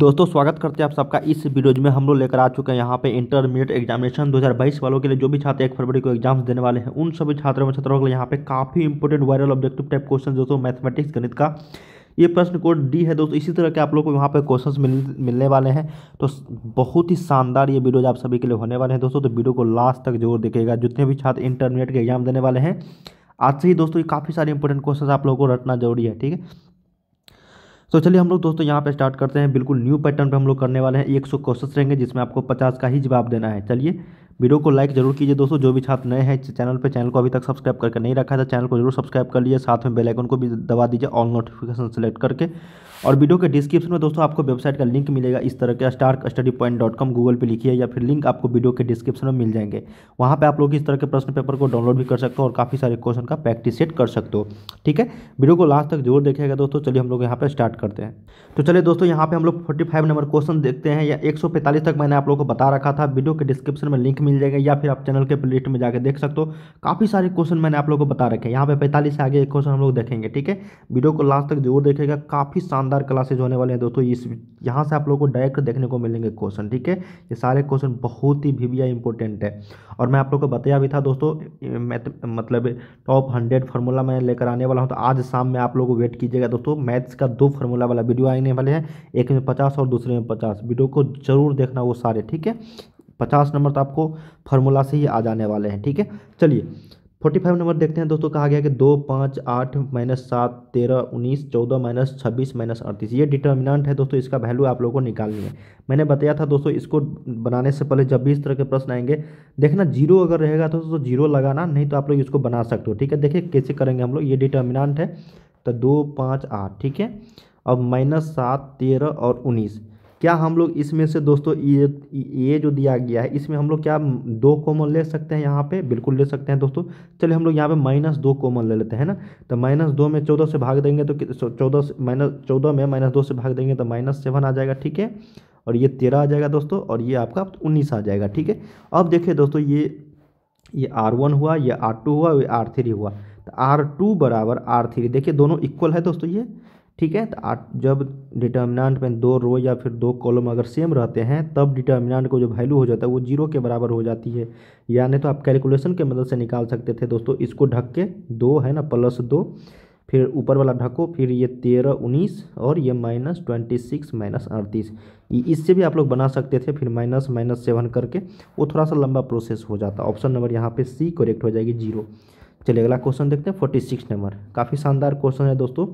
दोस्तों स्वागत करते हैं आप सबका इस वीडियोज में हम लोग लेकर आ चुके हैं यहाँ पे इंटरमीडिएट एग्जामिनेशन 2022 वालों के लिए जो भी छात्र एक फरवरी को एग्जाम्स देने वाले हैं उन सभी छात्रों में छात्रों के लिए यहाँ पे काफ़ी important viral objective type question दोस्तों मैथमेटिक्स गणित का ये प्रश्न कोड डी है दोस्तों इसी तरह के आप लोग को यहाँ पे क्वेश्चंस मिल मिलने वाले हैं तो बहुत ही शानदार ये वीडियोज आप सभी के लिए होने वाले हैं दोस्तों तो वीडियो को लास्ट तक जरूर देखेगा जितने भी छात्र इंटरमीडिएट के एग्जाम देने वाले हैं आज से ही दोस्तों ये काफ़ी सारे इंपॉर्टेंट क्वेश्चन आप लोगों को रटना जरूरी है ठीक है तो चलिए हम लोग दोस्तों यहाँ पे स्टार्ट करते हैं बिल्कुल न्यू पैटर्न पे हम लोग करने वाले हैं एक सौ क्वेश्चन रहेंगे जिसमें आपको पचास का ही जवाब देना है चलिए वीडियो को लाइक जरूर कीजिए दोस्तों जो भी छात्र नए हैं चैनल पर चैनल को अभी तक सब्सक्राइब करके नहीं रखा था तो चैनल को जरूर सब्सक्राइब कर लीजिए साथ में बेलाइकन को भी दबा दीजिए ऑल नोटिफिकेशन सेलेक्ट करके और वीडियो के डिस्क्रिप्शन में दोस्तों आपको वेबसाइट का लिंक मिलेगा इस तरह के star study point dot com Google पर लिखिए या फिर लिंक आपको वीडियो के डिस्क्रिप्शन में मिल जाएंगे वहाँ पर आप लोग इस तरह के प्रश्न पेपर को डाउनलोड भी कर सकते हो और काफ़ी सारे क्वेश्चन का प्रैक्टिस सेट कर सकते हो ठीक है वीडियो को लास्ट तक जरूर देखेगा दोस्तों चलिए हम लोग यहाँ पर स्टार्ट करते हैं तो चलिए दोस्तों यहाँ पर हम लोग फोर्टी नंबर क्वेश्चन देखते हैं या एक तक मैंने आप लोग को बता रखा था वीडियो के डिस्क्रिप्शन में लिंक मिल जाएगा या फिर आप चैनल के प्लेलिस्ट में जाकर देख सकते हो काफ़ी सारे क्वेश्चन मैंने आप लोग को बता रखे हैं यहाँ पे पैंतालीस से आगे एक क्वेश्चन हम लोग देखेंगे ठीक है वीडियो को लास्ट तक जरूर देखेगा काफ़ी शानदार क्लासेज होने वाले हैं दोस्तों इस यहाँ से आप लोग को डायरेक्ट देखने को मिलेंगे क्वेश्चन ठीक है ये सारे क्वेश्चन बहुत ही भिविया इंपॉर्टेंट है और मैं आप लोग को बताया भी था दोस्तों मतलब टॉप हंड्रेड फार्मूला मैं लेकर आने वाला हूँ तो आज शाम में आप लोग वेट कीजिएगा दोस्तों मैथ्स का दो फार्मूला वाला वीडियो आने वाले हैं एक में पचास और दूसरे में पचास वीडियो को जरूर देखना वो सारे ठीक है पचास नंबर तो आपको फार्मूला से ही आ जाने वाले हैं ठीक है चलिए फोर्टी फाइव नंबर देखते हैं दोस्तों कहा गया कि दो पाँच आठ माइनस सात तेरह उन्नीस चौदह माइनस छब्बीस माइनस अड़तीस ये डिटर्मिनेंट है दोस्तों इसका वैल्यू आप लोगों को निकालनी है मैंने बताया था दोस्तों इसको बनाने से पहले जब भी इस तरह के प्रश्न आएंगे देखना जीरो अगर रहेगा तो, दोस्तों जीरो लगाना नहीं तो आप लोग इसको बना सकते हो ठीक है देखिए कैसे करेंगे हम लोग ये डिटर्मिनेंट है तो दो पाँच आठ ठीक है अब माइनस सात तेरह और उन्नीस क्या हम लोग इसमें से दोस्तों ये ये जो दिया गया है इसमें हम लोग क्या दो कॉमन ले सकते हैं यहाँ पे बिल्कुल ले सकते हैं दोस्तों चलिए हम लोग यहाँ पे माइनस दो कॉमन ले लेते हैं ना तो माइनस दो में चौदह से भाग देंगे तो चौदह माइनस चौदह में माइनस दो से भाग देंगे तो माइनस सेवन आ जाएगा ठीक है और ये तेरह आ जाएगा दोस्तों और ये आपका उन्नीस आ जाएगा ठीक है अब देखिए दोस्तों ये ये आर वन हुआ ये आर टू हुआ ये आर थ्री हुआ तो आर टू बराबर आर थ्री देखिए दोनों इक्वल है दोस्तों ये ठीक है तो आठ जब डिटर्मिनान्ट में दो रो या फिर दो कॉलम अगर सेम रहते हैं तब डिटर्मिनाट को जो वैल्यू हो जाता है वो जीरो के बराबर हो जाती है यानी तो आप कैलकुलेशन के मदद से निकाल सकते थे दोस्तों इसको ढक के दो है ना प्लस दो फिर ऊपर वाला ढको फिर ये तेरह उन्नीस और ये माइनस ट्वेंटी सिक्स माइनस अड़तीस इससे भी आप लोग बना सकते थे फिर माइनस माइनस सेवन करके वो थोड़ा सा लंबा प्रोसेस हो जाता ऑप्शन नंबर यहाँ पे सी करेक्ट हो जाएगी जीरो चलिए अगला क्वेश्चन देखते हैं फोर्टी सिक्स नंबर काफ़ी शानदार क्वेश्चन है दोस्तों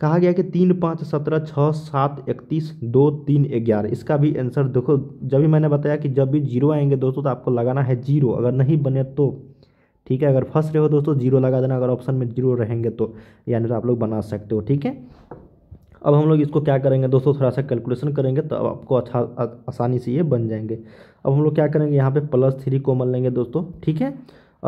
कहा गया कि तीन पाँच सत्रह छः सात इकतीस दो तीन ग्यारह इसका भी आंसर देखो जब भी मैंने बताया कि जब भी जीरो आएंगे दोस्तों तो आपको लगाना है जीरो अगर नहीं बने तो ठीक है अगर फंस रहे हो दोस्तों जीरो लगा देना अगर ऑप्शन में जीरो रहेंगे तो यानी तो आप लोग बना सकते हो ठीक है अब हम लोग इसको क्या करेंगे दोस्तों थोड़ा सा कैलकुलेशन करेंगे तो आपको अच्छा आसानी से ये बन जाएंगे अब हम लोग क्या करेंगे यहाँ पर प्लस थ्री कॉमन लेंगे दोस्तों ठीक है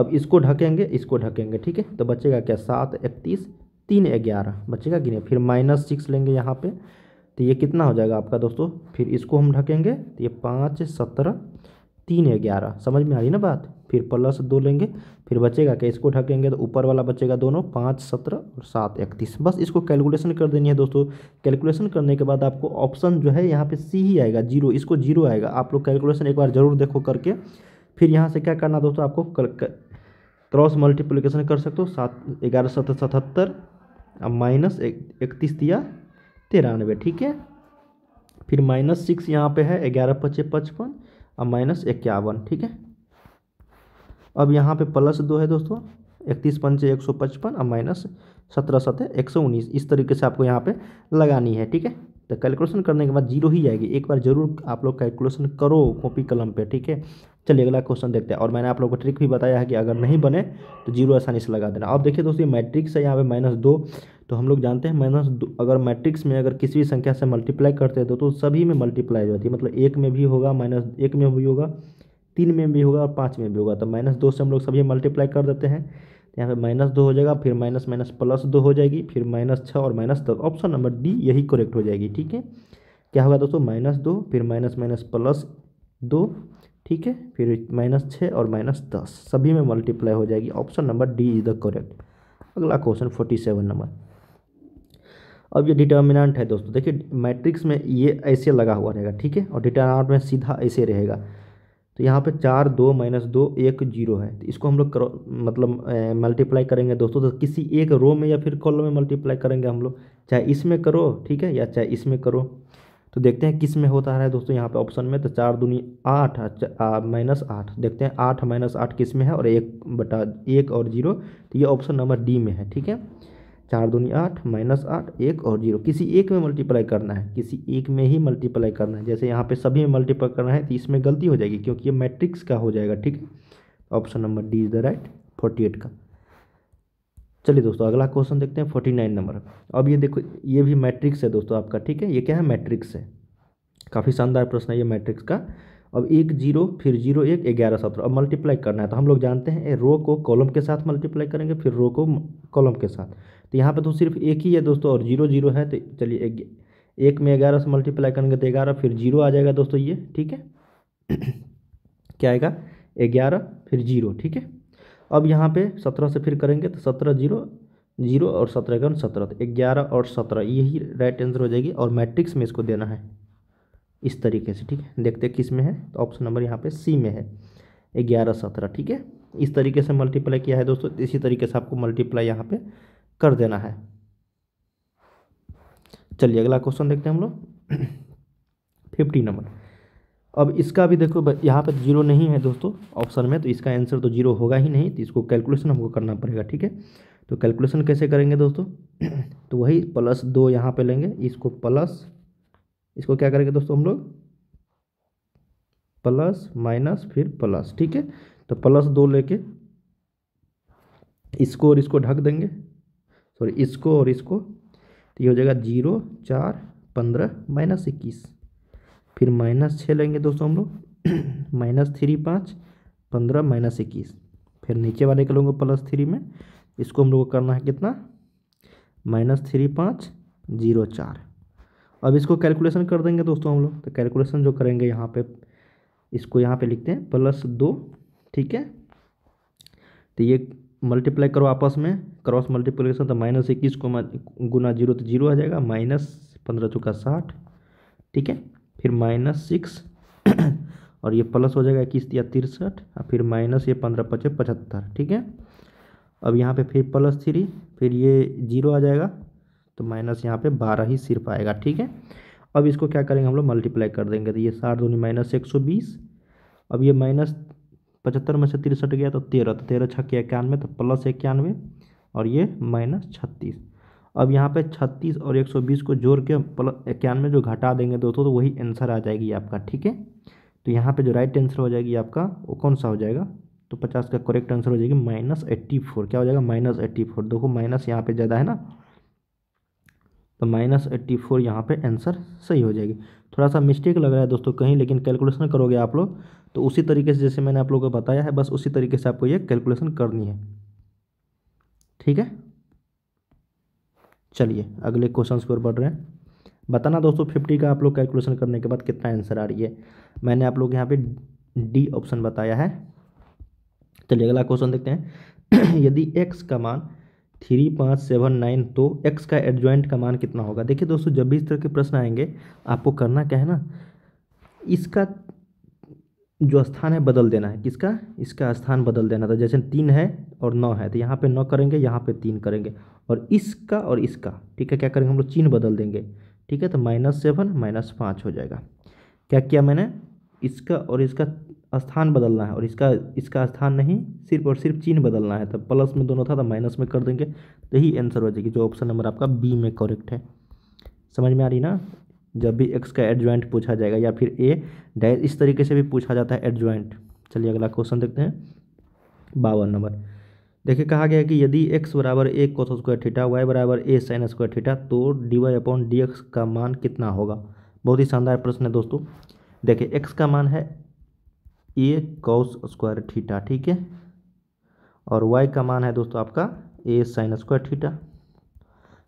अब इसको ढकेंगे इसको ढकेंगे ठीक है तो बचेगा क्या सात इकतीस तीन ग्यारह बचेगा कि नहीं फिर माइनस सिक्स लेंगे यहाँ पे तो ये कितना हो जाएगा आपका दोस्तों फिर इसको हम ढकेंगे तो ये पाँच सत्रह तीन ग्यारह समझ में आ रही ना बात फिर प्लस दो लेंगे फिर बचेगा क्या इसको ढकेंगे तो ऊपर वाला बचेगा दोनों पाँच सत्रह और सात इकतीस बस इसको कैलकुलेशन कर देनी है दोस्तों कैलकुलेशन करने के बाद आपको ऑप्शन जो है यहाँ पे सी ही आएगा जीरो इसको जीरो आएगा आप लोग कैलकुलेशन एक बार ज़रूर देखो करके फिर यहाँ से क्या करना दोस्तों आपको क्रॉस मल्टीप्लीकेशन कर सकते हो सात ग्यारह सत्तर सतहत्तर अब माइनस इकतीस दिया तिरानवे ठीक है फिर माइनस सिक्स यहाँ पे है ग्यारह पच्चे पचपन और माइनस इक्यावन ठीक है अब यहाँ पे प्लस दो है दोस्तों इकतीस पंचे एक सौ पचपन और माइनस सत्रह सतह एक सौ उन्नीस इस तरीके से आपको यहाँ पे लगानी है ठीक है तो कैलकुलेशन करने के बाद जीरो ही आएगी एक बार जरूर आप लोग कैलकुलेशन करो कॉपी कलम पे ठीक है चलिए अगला क्वेश्चन देखते हैं और मैंने आप लोगों को ट्रिक भी बताया है कि अगर नहीं बने तो जीरो आसानी से लगा देना अब देखिए दोस्तों मैट्रिक्स है यहाँ पे माइनस दो तो हम लोग जानते हैं माइनस दो अगर मैट्रिक्स में अगर किसी भी संख्या से मल्टीप्लाई करते हैं तो, तो सभी में मल्टीप्लाई हो जाती है मतलब एक में भी होगा माइनस एक में भी होगा तीन में भी होगा और पाँच में भी होगा तो माइनस दो से हम लोग सभी मल्टीप्लाई कर देते हैं तो यहाँ पे माइनस दो हो जाएगा फिर माइनस माइनस प्लस दो हो जाएगी फिर माइनस छः और माइनस दस ऑप्शन नंबर डी यही करेक्ट हो जाएगी ठीक है क्या होगा दोस्तों माइनस दो फिर माइनस माइनस प्लस दो ठीक है फिर माइनस छः और माइनस दस सभी में मल्टीप्लाई हो जाएगी option number D is the correct अगला क्वेश्चन फोर्टी सेवन नंबर अब ये डिटर्मिनेंट है दोस्तों देखिए मैट्रिक्स में ये ऐसे लगा हुआ रहेगा ठीक है और डिटर्मिनेंट में सीधा ऐसे रहेगा तो यहाँ पे चार दो माइनस दो एक जीरो है तो इसको हम लोग करो मतलब मल्टीप्लाई करेंगे दोस्तों तो किसी एक रो में या फिर कॉलम में मल्टीप्लाई करेंगे हम लोग चाहे इसमें करो ठीक है या चाहे इसमें करो तो देखते हैं किस में होता है दोस्तों यहाँ पे ऑप्शन में तो चार दूनी आठ माइनस अच्छा, आठ देखते हैं आठ माइनस आठ किस में है और एक बटा एक और जीरो तो ये ऑप्शन नंबर डी में है ठीक है चार दूनी आठ माइनस आठ एक और जीरो किसी एक में मल्टीप्लाई करना है किसी एक में ही मल्टीप्लाई करना है जैसे यहाँ पर सभी में मल्टीप्लाई करना है तो इसमें गलती हो जाएगी क्योंकि ये मैट्रिक्स का हो जाएगा ठीक है option number D is the right forty eight का चलिए दोस्तों अगला क्वेश्चन देखते हैं फोर्टी नाइन नंबर अब ये देखो ये भी मैट्रिक्स है दोस्तों आपका ठीक है ये क्या है मैट्रिक्स है काफ़ी शानदार प्रश्न है ये मैट्रिक्स का अब एक जीरो फिर जीरो एक ग्यारह सत्रह अब मल्टीप्लाई करना है तो हम लोग जानते हैं रो को कॉलम के साथ मल्टीप्लाई करेंगे फिर रो को कॉलम के साथ तो यहाँ पर तो सिर्फ एक ही है दोस्तों और जीरो जीरो है तो चलिए एक, एक में ग्यारह से मल्टीप्लाई करेंगे तो ग्यारह फिर जीरो आ जाएगा दोस्तों ये ठीक है क्या आएगा ग्यारह फिर जीरो ठीक है अब यहाँ पे सत्रह से फिर करेंगे तो सत्रह जीरो जीरो और सत्रह का सत्रह तो ग्यारह और सत्रह यही राइट आंसर हो जाएगी और मैट्रिक्स में इसको देना है इस तरीके से ठीक है देखते हैं किस में है तो ऑप्शन नंबर यहाँ पे सी में है ग्यारह सत्रह ठीक है इस तरीके से मल्टीप्लाई किया है दोस्तों इसी तरीके से आपको मल्टीप्लाई यहाँ पर कर देना है चलिए अगला क्वेश्चन देखते हैं हम लोग फिफ्टी नंबर अब इसका भी देखो यहाँ पर जीरो नहीं है दोस्तों ऑप्शन में तो इसका आंसर तो जीरो होगा ही नहीं तो इसको कैलकुलेशन हमको करना पड़ेगा ठीक है तो कैलकुलेशन कैसे करेंगे दोस्तों तो वही प्लस दो यहाँ पे लेंगे इसको प्लस इसको क्या करेंगे दोस्तों हम लोग प्लस माइनस फिर प्लस ठीक है तो प्लस दो लेके इसको और इसको ढक देंगे सॉरी इसको और इसको तो ये हो जाएगा जीरो चार पंद्रह माइनस इक्कीस फिर माइनस छः लेंगे दोस्तों हम लोग माइनस थ्री पाँच पंद्रह माइनस इक्कीस फिर नीचे वाले के लोगों प्लस थ्री में इसको हम लोग को करना है कितना माइनस थ्री पाँच जीरो चार अब इसको कैलकुलेशन कर देंगे दोस्तों हम लोग तो कैलकुलेशन जो करेंगे यहाँ पे इसको यहाँ पे लिखते हैं प्लस दो ठीक है तो ये मल्टीप्लाई करो आपस में क्रॉस मल्टीप्लिकेशन तो माइनस इक्कीस को गुना जीरो तो जीरो आ जाएगा माइनस पंद्रह चौका साठ ठीक है फिर माइनस सिक्स और ये प्लस हो जाएगा इक्कीस या तिरसठ और फिर माइनस ये पंद्रह पचे पचहत्तर ठीक है अब यहाँ पे फिर प्लस थ्री फिर ये जीरो आ जाएगा तो माइनस यहाँ पे बारह ही सिर्फ आएगा ठीक है अब इसको क्या करेंगे हम लोग मल्टीप्लाई कर देंगे तो ये साठ दूनी माइनस एक सौ बीस अब ये माइनस पचहत्तर में से तिरसठ गया तो तेरह तो तेरह छः इक्यानवे तो प्लस इक्यानवे और ये माइनस छत्तीस अब यहाँ पे 36 और 120 को जोड़ के प्लस इक्यानवे जो घटा देंगे दोस्तों तो वही आंसर आ जाएगी आपका ठीक है तो यहाँ पे जो राइट आंसर हो जाएगी आपका वो कौन सा हो जाएगा तो 50 का करेक्ट आंसर हो जाएगी माइनस एट्टी फोर क्या हो जाएगा माइनस एट्टी फोर देखो माइनस यहाँ पे ज़्यादा है ना तो माइनस एट्टी फोर यहाँ पर आंसर सही हो जाएगी थोड़ा सा मिस्टेक लग रहा है दोस्तों कहीं लेकिन कैलकुलेशन करोगे आप लोग तो उसी तरीके से जैसे मैंने आप लोगों को बताया है बस उसी तरीके से आपको ये कैलकुलेशन करनी है ठीक है चलिए अगले क्वेश्चन की ओर बढ़ रहे हैं बताना दोस्तों फिफ्टी का आप लोग कैलकुलेशन करने के बाद कितना आंसर आ रही है मैंने आप लोग यहाँ पे डी ऑप्शन बताया है चलिए अगला क्वेश्चन देखते हैं यदि एक्स का मान थ्री पाँच सेवन नाइन तो एक्स का एडजॉइंट का मान कितना होगा देखिए दोस्तों जब भी इस तरह के प्रश्न आएंगे आपको करना क्या है ना इसका जो स्थान है बदल देना है किसका इसका स्थान बदल देना था जैसे तीन है और नौ है तो यहाँ पे नौ करेंगे यहाँ पे तीन करेंगे और इसका और इसका ठीक है क्या करेंगे हम लोग चिन्ह बदल देंगे ठीक है तो माइनस सेवन माइनस पाँच हो जाएगा क्या किया मैंने इसका और इसका स्थान बदलना है और इसका इसका स्थान नहीं सिर्फ और सिर्फ चिन्ह बदलना है तो प्लस में दोनों था तो माइनस में कर देंगे तो यही आंसर हो जाएगी जो ऑप्शन नंबर आपका बी में करेक्ट है समझ में आ रही ना जब भी एक्स का एडजॉइंट पूछा जाएगा या फिर ए डैश इस तरीके से भी पूछा जाता है एडजॉइंट चलिए अगला क्वेश्चन देखते हैं बावन नंबर देखिए कहा गया है कि यदि x बराबर ए कोस स्क्वायर ठीठा वाई बराबर ए साइन स्क्वायर ठीठा तो D Y upon D X का मान कितना होगा बहुत ही शानदार प्रश्न है दोस्तों देखिए x का मान है ए कोस स्क्वायर ठीठा ठीक है और y का मान है दोस्तों आपका ए साइन स्क्वायर ठीठा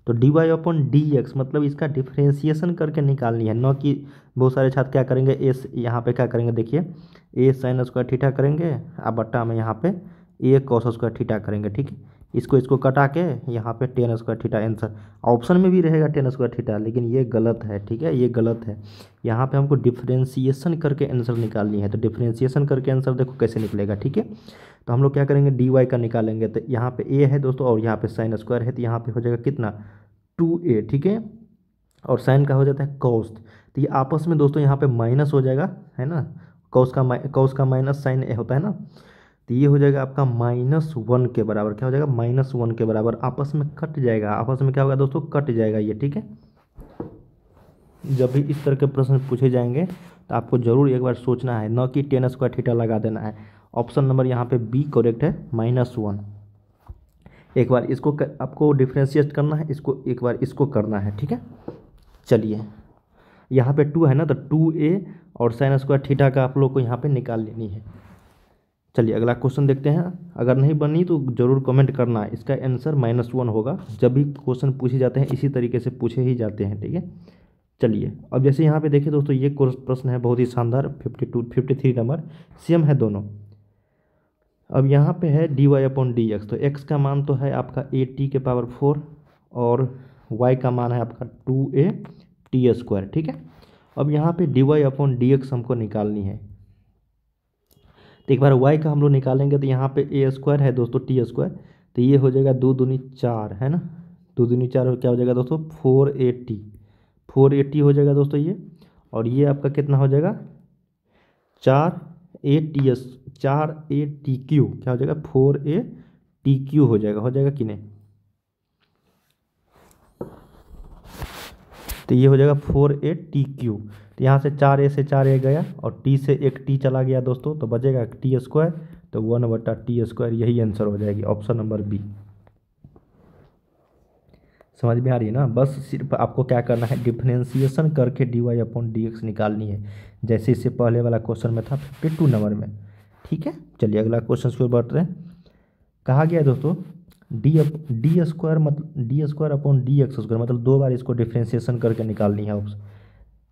तो D Y upon D X मतलब इसका डिफ्रेंसिएशन करके निकालनी है न कि बहुत सारे छात्र क्या करेंगे एस यहाँ पे क्या करेंगे देखिए ए साइन स्क्वायर ठीठा करेंगे आ बट्टा में यहाँ पे ए कॉस स्क्वायर ठीठा करेंगे ठीक है इसको इसको कटा के यहाँ पे tan square theta answer option में भी रहेगा टेन स्क्वायर ठीठा लेकिन ये गलत है ठीक है ये गलत है यहाँ पे हमको डिफ्रेंसिएशन करके आंसर निकालनी है तो डिफ्रेंसिएशन करके आंसर देखो कैसे निकलेगा ठीक है तो हम लोग क्या करेंगे डी वाई का निकालेंगे तो यहाँ पे ए है दोस्तों और यहाँ पे साइन स्क्वायर है तो यहाँ पे हो जाएगा कितना टू ए ठीक है और साइन का हो जाता है कौस तो ये आपस में दोस्तों यहाँ पे माइनस हो जाएगा है ना कौस का कौस का माइनस साइन ए होता है ना तो ये हो जाएगा आपका माइनस वन के बराबर क्या हो जाएगा माइनस वन के बराबर आपस में कट जाएगा आपस में क्या होगा दोस्तों कट जाएगा ये ठीक है जब भी इस तरह के प्रश्न पूछे जाएंगे तो आपको ज़रूर एक बार सोचना है न कि टेन स्क्वायर थीटा लगा देना है ऑप्शन नंबर यहाँ पे बी करेक्ट है माइनस वन एक बार इसको कर, आपको डिफ्रेंशिएट करना है इसको एक बार इसको करना है ठीक है चलिए यहाँ पे टू है ना तो टू ए और साइन स्क्वायर थीटा का आप लोग को यहाँ पे निकाल लेनी है चलिए अगला क्वेश्चन देखते हैं अगर नहीं बनी तो ज़रूर कमेंट करना इसका आंसर माइनस वन होगा जब भी क्वेश्चन पूछे जाते हैं इसी तरीके से पूछे ही जाते हैं ठीक है चलिए अब जैसे यहाँ पे देखिए दोस्तों ये प्रश्न है बहुत ही शानदार fifty two fifty three number same है दोनों अब यहाँ पे है D Y upon D X तो एक्स का मान तो है आपका ए टी के पावर फोर और वाई का मान है आपका टू ए टी स्क्वायर ठीक है अब यहाँ पे D Y upon D X हमको निकालनी है तो एक बार वाई का हम लोग निकालेंगे तो यहाँ पे ए स्क्वायर है दोस्तों टी स्क्वायर तो ये हो जाएगा दो दूनी चार है ना दो दूनी चार हो क्या हो जाएगा दोस्तों four A T four A T हो जाएगा दोस्तों ये और ये आपका कितना हो जाएगा चार ए टी एस चार ए टी क्यू क्या हो जाएगा फोर ए टी क्यू हो जाएगा हो जाएगा कि नहीं तो ये हो जाएगा फोर ए टी क्यू तो यहाँ से चार ए से चार ए गया और टी से एक टी चला गया दोस्तों तो बचेगा टी स्क्वायर तो वन बटा टी स्क्वायर यही आंसर हो जाएगी ऑप्शन नंबर बी समझ में आ रही है ना बस सिर्फ आपको क्या करना है डिफ्रेंसिएशन करके D Y upon D X निकालनी है जैसे इससे पहले वाला क्वेश्चन में था फिफ्टी टू नंबर में ठीक है चलिए अगला क्वेश्चन की ओर बढ़ रहे हैं कहा गया है दोस्तों डी अप डी स्क्वायर मतलब D square upon D X square मतलब दो बार इसको डिफ्रेंसिएशन करके निकालनी है ऑप्शन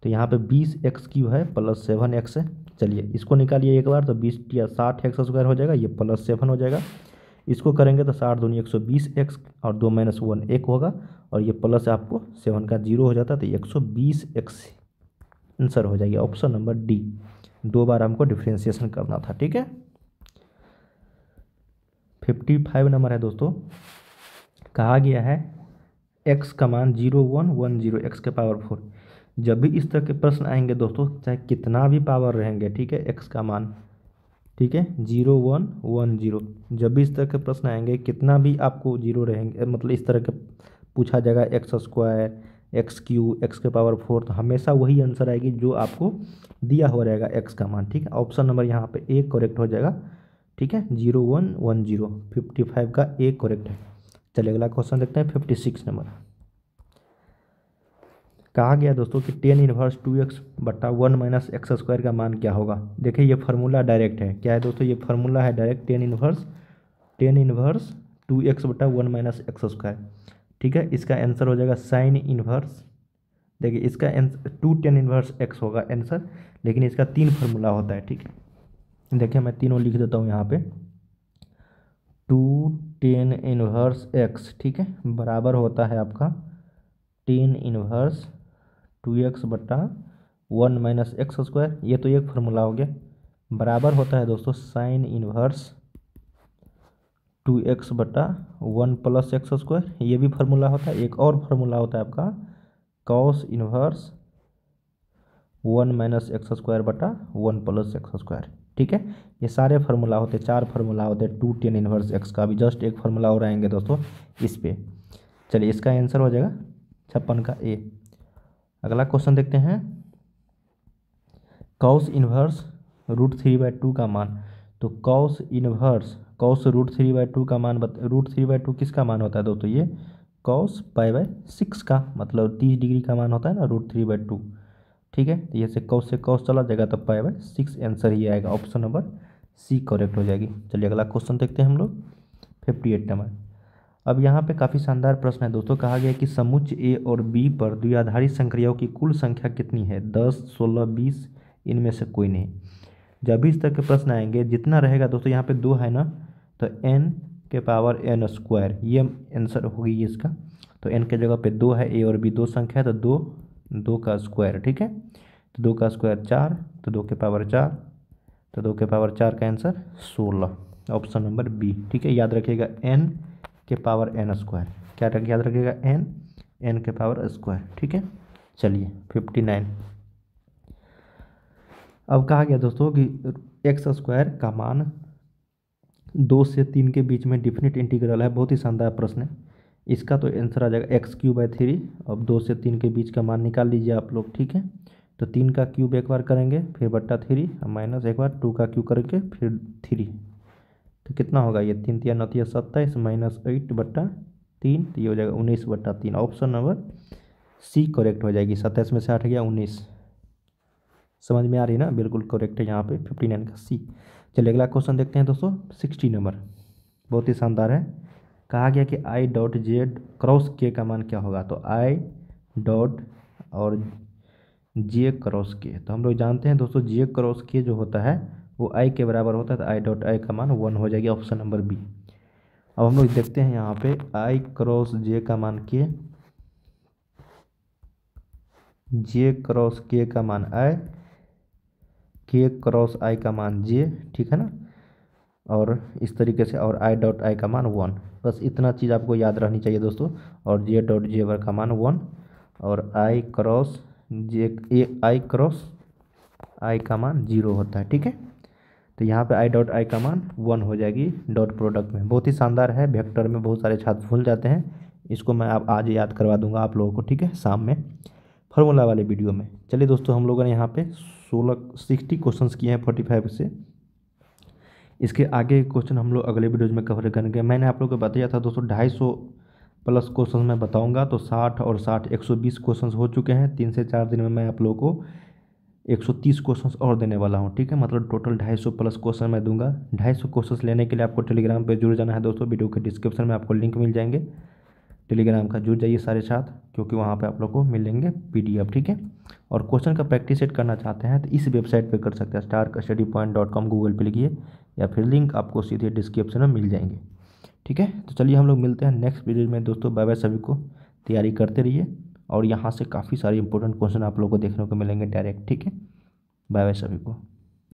तो यहाँ पर बीस एक्स क्यू है प्लस सेवन एक्स है चलिए इसको निकालिए एक बार तो बीस या साठ एक्स स्क्वायर हो जाएगा ये प्लस सेवन हो जाएगा इसको करेंगे तो साठ दोनों एक सौ बीस एक्स और दो माइनस वन एक होगा और ये प्लस आपको सेवन का जीरो हो जाता है तो एक सौ बीस एक्स आंसर हो जाएगा ऑप्शन नंबर डी दो बार हमको डिफ्रेंसिएशन करना था ठीक है फिफ्टी फाइव नंबर है दोस्तों कहा गया है एक्स का मान zero one one zero x के पावर फोर जब भी इस तरह के प्रश्न आएंगे दोस्तों चाहे कितना भी पावर रहेंगे ठीक है एक्स का मान ठीक है जीरो वन वन जीरो जब भी इस तरह के प्रश्न आएंगे कितना भी आपको जीरो रहेंगे मतलब इस तरह के पूछा जाएगा x square x cube x के पावर फोर तो हमेशा वही आंसर आएगी जो आपको दिया हुआ रहेगा एक्स का मान ठीक है ऑप्शन नंबर यहाँ पे ए करेक्ट हो जाएगा ठीक है zero one one zero fifty five का ए करेक्ट है चलिए अगला क्वेश्चन देखते हैं फिफ्टी सिक्स नंबर कहा गया दोस्तों कि टेन इन्वर्स टू एक्स बट्टा वन माइनस एक्स स्क्वायर का मान क्या होगा देखिए ये फार्मूला डायरेक्ट है क्या है दोस्तों ये फार्मूला है direct tan inverse tan inverse two x बटा वन माइनस एक्स स्क्वायर ठीक है इसका आंसर हो जाएगा साइन इन्वर्स देखिए इसका टू टेन इन्वर्स एक्स होगा आंसर लेकिन इसका तीन फार्मूला होता है ठीक है देखिए मैं तीनों लिख देता हूँ यहाँ पर टू टेन इन्वर्स एक्स ठीक है बराबर होता है आपका टेन इन्वर्स टू एक्स बट्टा वन माइनस एक्स स्क्वायर ये तो एक फार्मूला हो गया बराबर होता है दोस्तों साइन इन्वर्स टू एक्स बट्टा वन प्लस एक्स स्क्वायर ये भी फार्मूला होता है एक और फार्मूला होता है आपका cos inverse one minus x square बटा वन प्लस एक्स स्क्वायर ठीक है ये सारे फार्मूला होते चार फार्मूला होते टू टेन इन्वर्स एक्स का अभी जस्ट एक फार्मूला और आएंगे दोस्तों इस पर चलिए इसका आंसर हो जाएगा छप्पन का ए अगला क्वेश्चन देखते हैं cos inverse root three by two का मान तो cos inverse cos root three by two का मान बत रूट थ्री बाई टू किसका मान होता है दोस्तों ये कौश पाई बाय सिक्स का मतलब तीस डिग्री का मान होता है ना रूट थ्री बाई टू ठीक है तो जैसे कौश से कौश चला जाएगा तो पाई बाय सिक्स आंसर ही आएगा ऑप्शन नंबर सी करेक्ट हो जाएगी चलिए अगला क्वेश्चन देखते हैं हम लोग फिफ्टी एट नंबर अब यहाँ पे काफ़ी शानदार प्रश्न है दोस्तों कहा गया कि समुच्च ए और बी पर द्विआधारी संक्रियाओं की कुल संख्या कितनी है दस सोलह बीस इनमें से कोई नहीं जब भी इस तरह के प्रश्न आएंगे जितना रहेगा दोस्तों यहाँ पे दो है ना तो एन के पावर एन स्क्वायर ये आंसर होगी इसका तो एन के जगह पे दो है ए और बी दो संख्या है तो दो दो का स्क्वायर ठीक है तो दो का स्क्वायर चार तो दो के पावर चार तो दो के पावर चार का आंसर सोलह ऑप्शन नंबर बी ठीक है याद रखिएगा एन के पावर एन स्क्वायर क्या रख याद रखिएगा एन एन के पावर स्क्वायर ठीक है चलिए फिफ्टी नाइन अब कहा गया दोस्तों कि एक्स स्क्वायर का मान दो से तीन के बीच में डिफिनिट इंटीग्रल है बहुत ही शानदार प्रश्न है इसका तो आंसर आ जाएगा एक्स क्यूब बाई थ्री अब दो से तीन के बीच का मान निकाल लीजिए आप लोग ठीक है तो तीन का क्यूब एक बार करेंगे फिर बट्टा थ्री माइनस एक बार टू का क्यूब करके फिर थ्री तो कितना होगा ये तीन तीन नौ सत्ताईस माइनस एट बट्टा तीन तो ये हो जाएगा उन्नीस बट्टा तीन ऑप्शन नंबर सी करेक्ट हो जाएगी सत्ताईस में से आठ गया उन्नीस समझ में आ रही है ना बिल्कुल करेक्ट है यहाँ पे फिफ्टी नाइन का सी चलिए अगला क्वेश्चन देखते हैं दोस्तों सिक्सटी नंबर बहुत ही शानदार है कहा गया कि आई डॉट जेड क्रॉस के का मान क्या होगा तो आई डॉट और जे क्रॉस के तो हम लोग जानते हैं दोस्तों जे क्रॉस के जो होता है वो आई के बराबर होता है तो आई डॉट आई का मान वन हो जाएगी ऑप्शन नंबर बी अब हम लोग देखते हैं यहाँ पे आई क्रॉस जे का मान के जे क्रॉस के का मान आई के क्रॉस आई का मान जे ठीक है ना और इस तरीके से और आई डॉट आई का मान वन बस इतना चीज़ आपको याद रहनी चाहिए दोस्तों और जे डॉट जे वर का मान वन और आई क्रॉस जे ए आई क्रॉस आई का मान जीरो होता है ठीक है तो यहाँ पे I dot I come on one हो जाएगी डॉट प्रोडक्ट में बहुत ही शानदार है वेक्टर में बहुत सारे छात्र भूल जाते हैं इसको मैं आप आज याद करवा दूंगा आप लोगों को ठीक है शाम में फॉर्मूला वाले वीडियो में चलिए दोस्तों हम लोगों ने यहाँ पे सोलह सिक्सटी क्वेश्चन किए हैं फोर्टी फाइव से इसके आगे क्वेश्चन हम लोग अगले वीडियोज में कवर करेंगे मैंने आप लोग को बताया था दोस्तों ढाई सौ प्लस क्वेश्चन मैं बताऊँगा तो साठ और साठ एक क्वेश्चन हो चुके हैं तीन से चार दिन में मैं आप लोगों को 130 क्वेश्चंस और देने वाला हूँ ठीक है मतलब टोटल 250 प्लस क्वेश्चन मैं दूंगा 250 क्वेश्चन लेने के लिए आपको टेलीग्राम पे जुड़ जाना है दोस्तों वीडियो के डिस्क्रिप्शन में आपको लिंक मिल जाएंगे टेलीग्राम का जुड़ जाइए सारे साथ क्योंकि वहाँ पे आप लोग को मिलेंगे पी ठीक है और क्वेश्चन का प्रैक्टिस सेट करना चाहते हैं तो इस वेबसाइट पर कर सकते हैं star study point dot com Google पर लिखिए या फिर लिंक आपको सीधे डिस्क्रिप्शन में मिल जाएंगे ठीक है तो चलिए हम लोग मिलते हैं नेक्स्ट वीडियो में दोस्तों बाय बाय सभी को तैयारी करते रहिए और यहाँ से काफ़ी सारे इंपॉर्टेंट क्वेश्चन आप लोग को देखने को मिलेंगे डायरेक्ट ठीक है बाय बाय सभी को